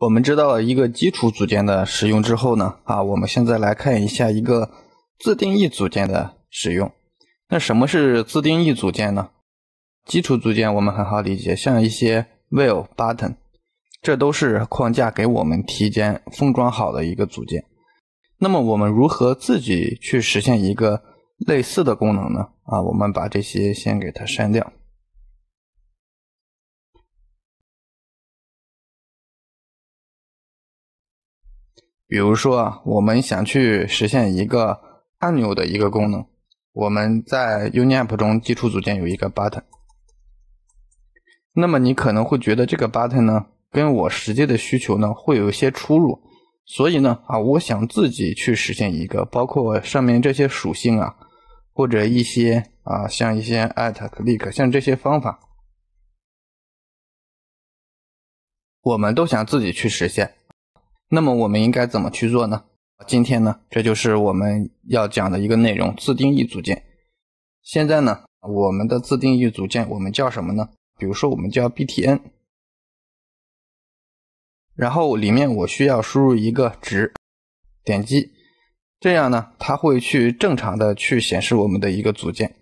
我们知道一个基础组件的使用之后呢，啊，我们现在来看一下一个自定义组件的使用。那什么是自定义组件呢？基础组件我们很好理解，像一些 View、Button，这都是框架给我们提前封装好的一个组件。那么我们如何自己去实现一个类似的功能呢？啊，我们把这些先给它删掉。比如说，我们想去实现一个按钮的一个功能，我们在 UniApp 中基础组件有一个 Button。那么你可能会觉得这个 Button 呢，跟我实际的需求呢会有一些出入。所以呢，啊，我想自己去实现一个，包括上面这些属性啊，或者一些啊，像一些 at click，像这些方法，我们都想自己去实现。那么我们应该怎么去做呢？今天呢，这就是我们要讲的一个内容：自定义组件。现在呢，我们的自定义组件我们叫什么呢？比如说我们叫 BTN，然后里面我需要输入一个值，点击，这样呢，它会去正常的去显示我们的一个组件。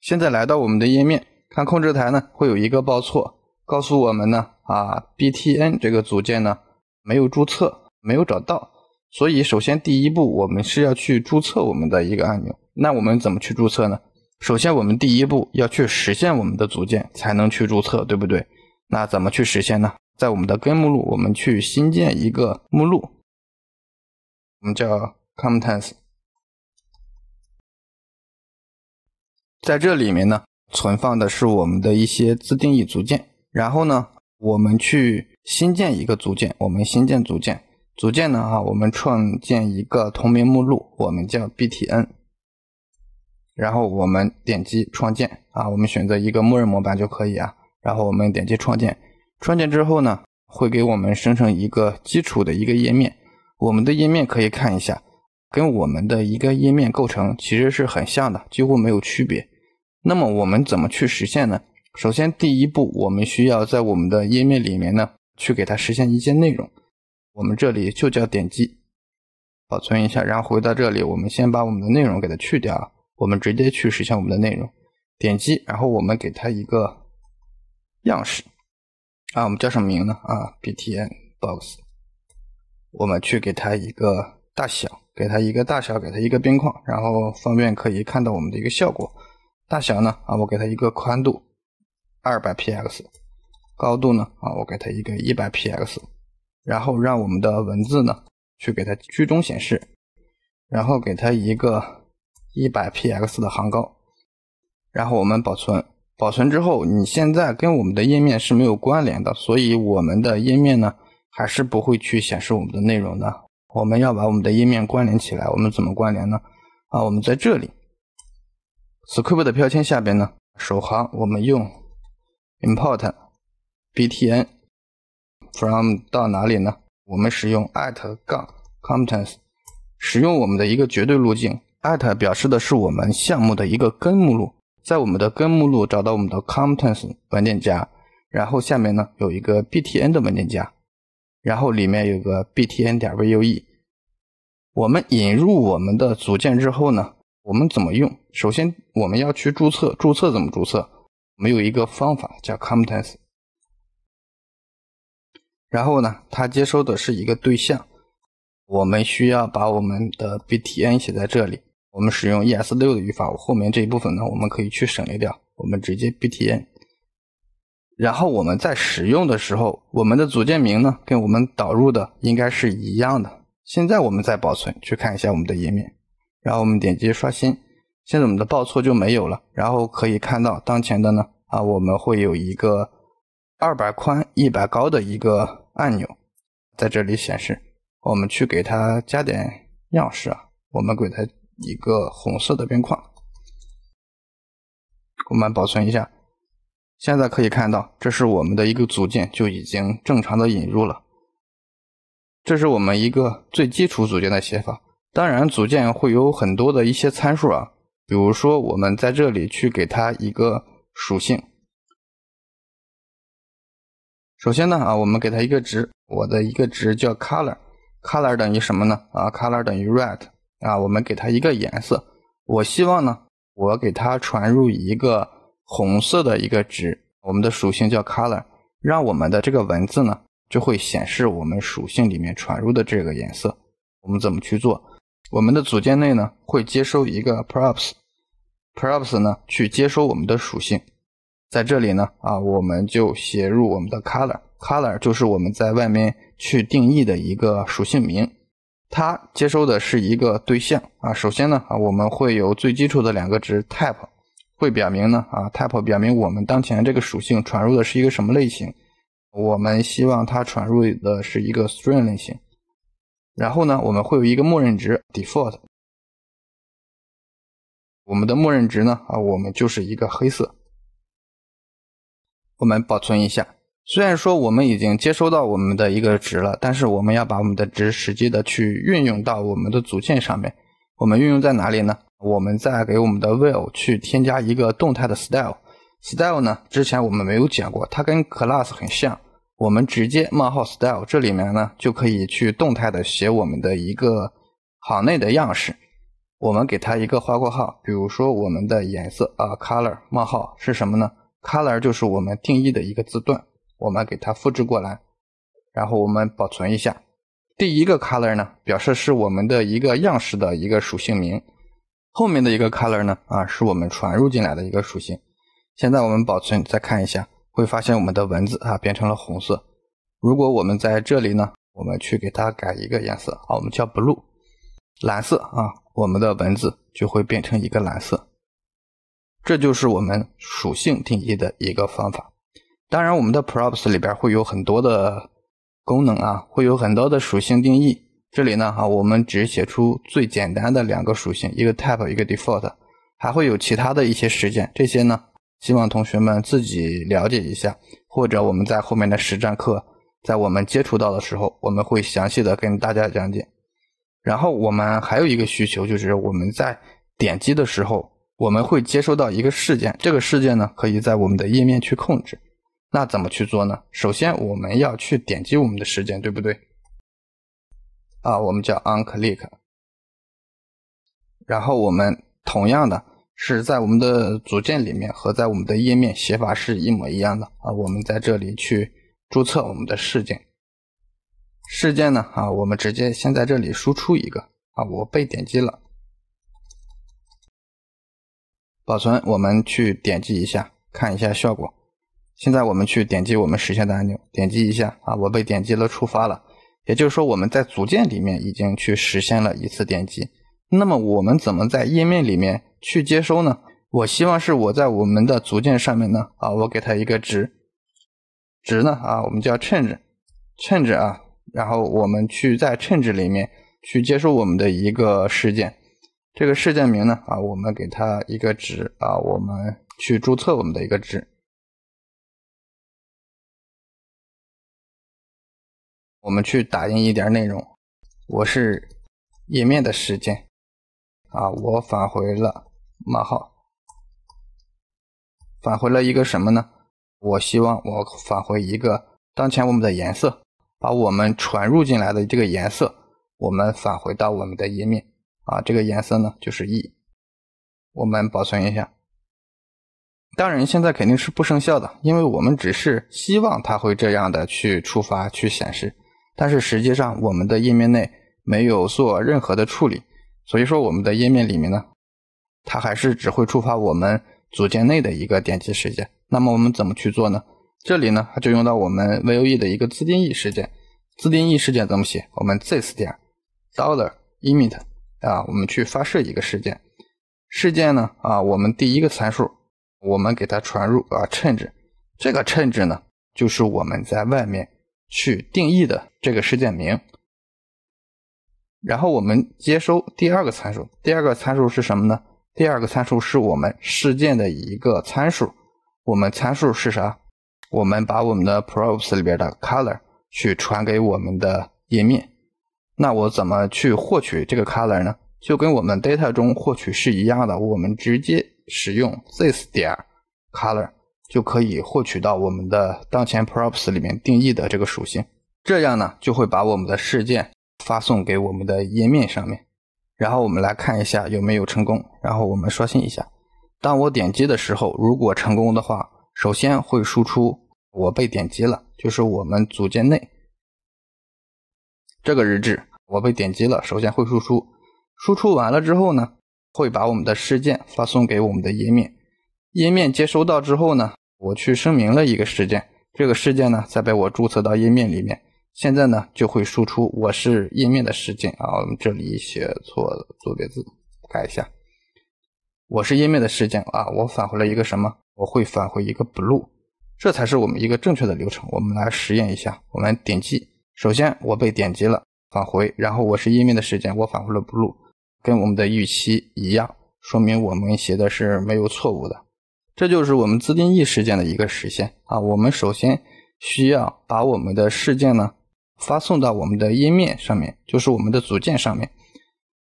现在来到我们的页面，看控制台呢会有一个报错，告诉我们呢啊 BTN 这个组件呢没有注册。没有找到，所以首先第一步，我们是要去注册我们的一个按钮。那我们怎么去注册呢？首先，我们第一步要去实现我们的组件，才能去注册，对不对？那怎么去实现呢？在我们的根目录，我们去新建一个目录，我们叫 c o m t e n t s 在这里面呢，存放的是我们的一些自定义组件。然后呢，我们去新建一个组件，我们新建组件。组件呢？哈，我们创建一个同名目录，我们叫 btn，然后我们点击创建啊，我们选择一个默认模板就可以啊，然后我们点击创建，创建之后呢，会给我们生成一个基础的一个页面。我们的页面可以看一下，跟我们的一个页面构成其实是很像的，几乎没有区别。那么我们怎么去实现呢？首先第一步，我们需要在我们的页面里面呢，去给它实现一些内容。我们这里就叫点击保存一下，然后回到这里，我们先把我们的内容给它去掉，我们直接去实现我们的内容，点击，然后我们给它一个样式啊，我们叫什么名呢？啊，btn box，我们去给它一个大小，给它一个大小，给它一个边框，然后方便可以看到我们的一个效果，大小呢？啊，我给它一个宽度二百 px，高度呢？啊，我给它一个一百 px。然后让我们的文字呢，去给它居中显示，然后给它一个一百 px 的行高，然后我们保存。保存之后，你现在跟我们的页面是没有关联的，所以我们的页面呢，还是不会去显示我们的内容的。我们要把我们的页面关联起来，我们怎么关联呢？啊，我们在这里，script 的标签下边呢，首行我们用 import btn。from 到哪里呢？我们使用 at 杠 components，使用我们的一个绝对路径。at 表示的是我们项目的一个根目录，在我们的根目录找到我们的 components 文件夹，然后下面呢有一个 btn 的文件夹，然后里面有个 btn 点 vue。我们引入我们的组件之后呢，我们怎么用？首先我们要去注册，注册怎么注册？我们有一个方法叫 components。然后呢，它接收的是一个对象，我们需要把我们的 btn 写在这里。我们使用 ES6 的语法，我后面这一部分呢，我们可以去省略掉，我们直接 btn。然后我们在使用的时候，我们的组件名呢，跟我们导入的应该是一样的。现在我们再保存，去看一下我们的页面，然后我们点击刷新，现在我们的报错就没有了。然后可以看到当前的呢，啊，我们会有一个。二百宽一百高的一个按钮，在这里显示。我们去给它加点样式啊，我们给它一个红色的边框。我们保存一下，现在可以看到，这是我们的一个组件就已经正常的引入了。这是我们一个最基础组件的写法。当然，组件会有很多的一些参数啊，比如说我们在这里去给它一个属性。首先呢，啊，我们给它一个值，我的一个值叫 color，color 等于什么呢？啊，color 等于 red，啊，我们给它一个颜色。我希望呢，我给它传入一个红色的一个值，我们的属性叫 color，让我们的这个文字呢就会显示我们属性里面传入的这个颜色。我们怎么去做？我们的组件内呢会接收一个 props，props 呢去接收我们的属性。在这里呢，啊，我们就写入我们的 color，color 就是我们在外面去定义的一个属性名，它接收的是一个对象，啊，首先呢，啊，我们会有最基础的两个值 type，会表明呢，啊，type 表明我们当前这个属性传入的是一个什么类型，我们希望它传入的是一个 string 类型，然后呢，我们会有一个默认值 default，我们的默认值呢，啊，我们就是一个黑色。我们保存一下。虽然说我们已经接收到我们的一个值了，但是我们要把我们的值实际的去运用到我们的组件上面。我们运用在哪里呢？我们在给我们的 v i e l 去添加一个动态的 style。style 呢，之前我们没有讲过，它跟 class 很像。我们直接冒号 style 这里面呢，就可以去动态的写我们的一个行内的样式。我们给它一个花括号，比如说我们的颜色啊，color 冒号是什么呢？color 就是我们定义的一个字段，我们给它复制过来，然后我们保存一下。第一个 color 呢，表示是我们的一个样式的一个属性名，后面的一个 color 呢，啊，是我们传入进来的一个属性。现在我们保存，再看一下，会发现我们的文字啊变成了红色。如果我们在这里呢，我们去给它改一个颜色，啊，我们叫 blue，蓝色啊，我们的文字就会变成一个蓝色。这就是我们属性定义的一个方法。当然，我们的 props 里边会有很多的功能啊，会有很多的属性定义。这里呢，哈，我们只写出最简单的两个属性，一个 type，一个 default。还会有其他的一些实践。这些呢，希望同学们自己了解一下，或者我们在后面的实战课，在我们接触到的时候，我们会详细的跟大家讲解。然后我们还有一个需求，就是我们在点击的时候。我们会接收到一个事件，这个事件呢可以在我们的页面去控制。那怎么去做呢？首先我们要去点击我们的事件，对不对？啊，我们叫 on click。然后我们同样的是在我们的组件里面和在我们的页面写法是一模一样的啊。我们在这里去注册我们的事件。事件呢啊，我们直接先在这里输出一个啊，我被点击了。保存，我们去点击一下，看一下效果。现在我们去点击我们实现的按钮，点击一下啊，我被点击了，触发了。也就是说，我们在组件里面已经去实现了一次点击。那么，我们怎么在页面里面去接收呢？我希望是我在我们的组件上面呢啊，我给它一个值，值呢啊，我们叫 change 啊，然后我们去在称 e 里面去接收我们的一个事件。这个事件名呢？啊，我们给它一个值啊，我们去注册我们的一个值。我们去打印一点内容，我是页面的时间啊，我返回了冒号，返回了一个什么呢？我希望我返回一个当前我们的颜色，把我们传入进来的这个颜色，我们返回到我们的页面。啊，这个颜色呢就是 e，我们保存一下。当然现在肯定是不生效的，因为我们只是希望它会这样的去触发去显示，但是实际上我们的页面内没有做任何的处理，所以说我们的页面里面呢，它还是只会触发我们组件内的一个点击事件。那么我们怎么去做呢？这里呢，它就用到我们 Vue 的一个自定义事件。自定义事件怎么写？我们 this. 点 dollar emit。啊，我们去发射一个事件，事件呢，啊，我们第一个参数，我们给它传入啊，称值，这个称值呢，就是我们在外面去定义的这个事件名。然后我们接收第二个参数，第二个参数是什么呢？第二个参数是我们事件的一个参数，我们参数是啥？我们把我们的 props 里边的 color 去传给我们的页面。那我怎么去获取这个 color 呢？就跟我们 data 中获取是一样的，我们直接使用 this 点 color 就可以获取到我们的当前 props 里面定义的这个属性。这样呢，就会把我们的事件发送给我们的页面上面。然后我们来看一下有没有成功。然后我们刷新一下。当我点击的时候，如果成功的话，首先会输出我被点击了，就是我们组件内这个日志。我被点击了，首先会输出，输出完了之后呢，会把我们的事件发送给我们的页面，页面接收到之后呢，我去声明了一个事件，这个事件呢再被我注册到页面里面，现在呢就会输出我是页面的事件啊，我们这里写错了错别字，改一下，我是页面的事件啊，我返回了一个什么？我会返回一个 blue，这才是我们一个正确的流程。我们来实验一下，我们点击，首先我被点击了。返回，然后我是页面的事件，我返回了 blue，跟我们的预期一样，说明我们写的是没有错误的。这就是我们自定义事件的一个实现啊。我们首先需要把我们的事件呢发送到我们的页面上面，就是我们的组件上面。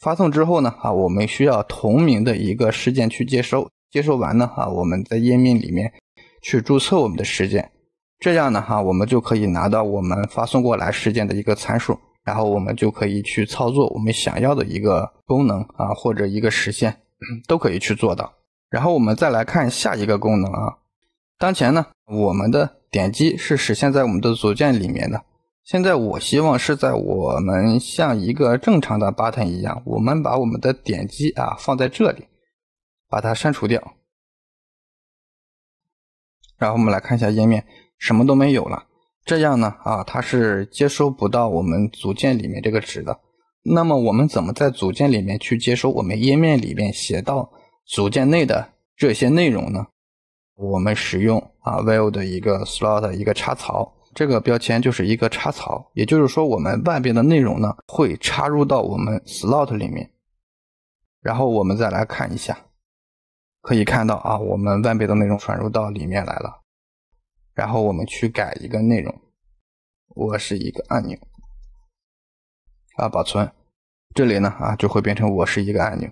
发送之后呢啊，我们需要同名的一个事件去接收，接收完呢啊，我们在页面里面去注册我们的事件，这样呢哈，我们就可以拿到我们发送过来事件的一个参数。然后我们就可以去操作我们想要的一个功能啊，或者一个实现，都可以去做到。然后我们再来看下一个功能啊。当前呢，我们的点击是实现在我们的组件里面的。现在我希望是在我们像一个正常的 button 一样，我们把我们的点击啊放在这里，把它删除掉。然后我们来看一下页面，什么都没有了。这样呢，啊，它是接收不到我们组件里面这个值的。那么我们怎么在组件里面去接收我们页面里面写到组件内的这些内容呢？我们使用啊 v i v o 的一个 slot 一个插槽，这个标签就是一个插槽，也就是说我们外边的内容呢会插入到我们 slot 里面。然后我们再来看一下，可以看到啊，我们外边的内容传入到里面来了。然后我们去改一个内容，我是一个按钮啊，保存，这里呢啊就会变成我是一个按钮。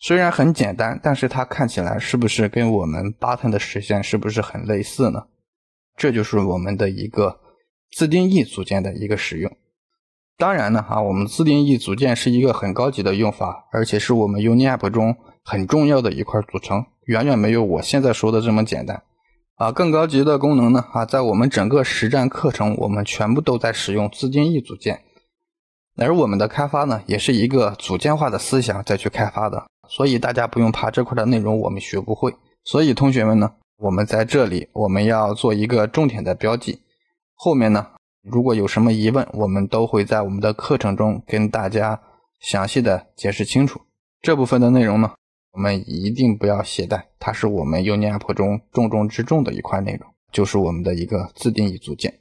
虽然很简单，但是它看起来是不是跟我们 Button 的实现是不是很类似呢？这就是我们的一个自定义组件的一个使用。当然呢啊，我们自定义组件是一个很高级的用法，而且是我们 UniApp 中很重要的一块组成，远远没有我现在说的这么简单。啊，更高级的功能呢，啊，在我们整个实战课程，我们全部都在使用自定义组件，而我们的开发呢，也是一个组件化的思想再去开发的，所以大家不用怕这块的内容我们学不会。所以同学们呢，我们在这里我们要做一个重点的标记，后面呢，如果有什么疑问，我们都会在我们的课程中跟大家详细的解释清楚这部分的内容呢。我们一定不要懈怠，它是我们 u n i App 中重中之重的一块内容，就是我们的一个自定义组件。